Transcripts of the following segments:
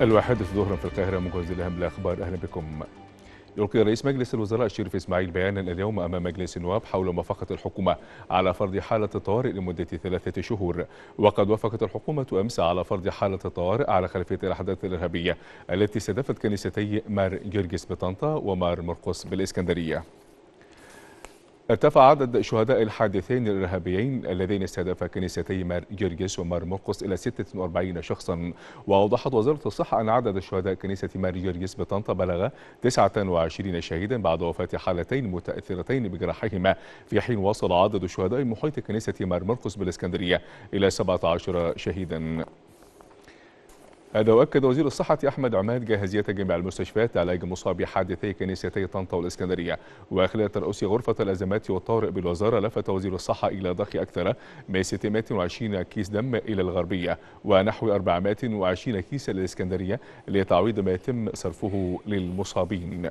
الواحد ظهرا في القاهرة مجهز الأهم بالأخبار أهلا بكم يلقي رئيس مجلس الوزراء الشريف إسماعيل بيانا اليوم أمام مجلس النواب حول موافقة الحكومة على فرض حالة الطوارئ لمدة ثلاثة شهور وقد وافقت الحكومة أمس على فرض حالة الطوارئ على خلفية الأحداث الإرهابية التي استهدفت كنيستي مار جرجس بطنطا ومار مرقس بالإسكندرية ارتفع عدد شهداء الحادثين الإرهابيين اللذين استهدفا كنيستي مار جرجس ومرموقس إلى 46 شخصا وأوضحت وزارة الصحة أن عدد شهداء كنيسة مار جرجس بطنطا بلغ 29 شهيدا بعد وفاة حالتين متأثرتين بجراحهما في حين وصل عدد شهداء محيط كنيسة مار مرقص بالإسكندرية إلى 17 شهيدا هذا وأكد وزير الصحة أحمد عماد جاهزية جميع المستشفيات لعلاج مصابي حادثي كنيستي طنطا والإسكندرية وخلال ترأس غرفة الأزمات والطوارئ بالوزارة لفت وزير الصحة إلى ضخ أكثر من 620 كيس دم إلى الغربية ونحو 420 كيس للإسكندرية لتعويض ما يتم صرفه للمصابين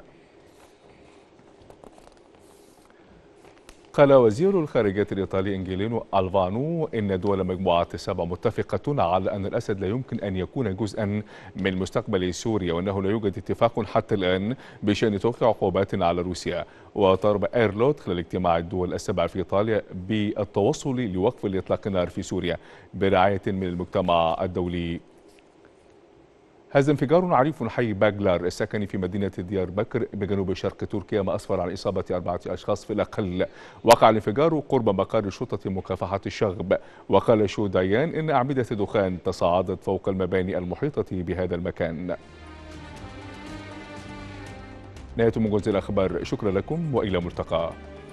قال وزير الخارجية الإيطالي إنجيلينو ألفانو إن دول مجموعة السبع متفقة على أن الأسد لا يمكن أن يكون جزءا من مستقبل سوريا وأنه لا يوجد اتفاق حتى الآن بشأن توقيع عقوبات على روسيا وطالب ايرلوت خلال اجتماع الدول السبع في إيطاليا بالتوصل لوقف لإطلاق النار في سوريا برعاية من المجتمع الدولي هذا انفجار عريف حي باجلار السكني في مدينة ديار بكر بجنوب شرق تركيا ما أسفر عن إصابة أربعة أشخاص في الأقل وقع الانفجار قرب مقر شرطة مكافحة الشغب وقال شوديان إن أعمدة دخان تصاعدت فوق المباني المحيطة بهذا المكان نهاية من الأخبار شكرا لكم وإلى ملتقى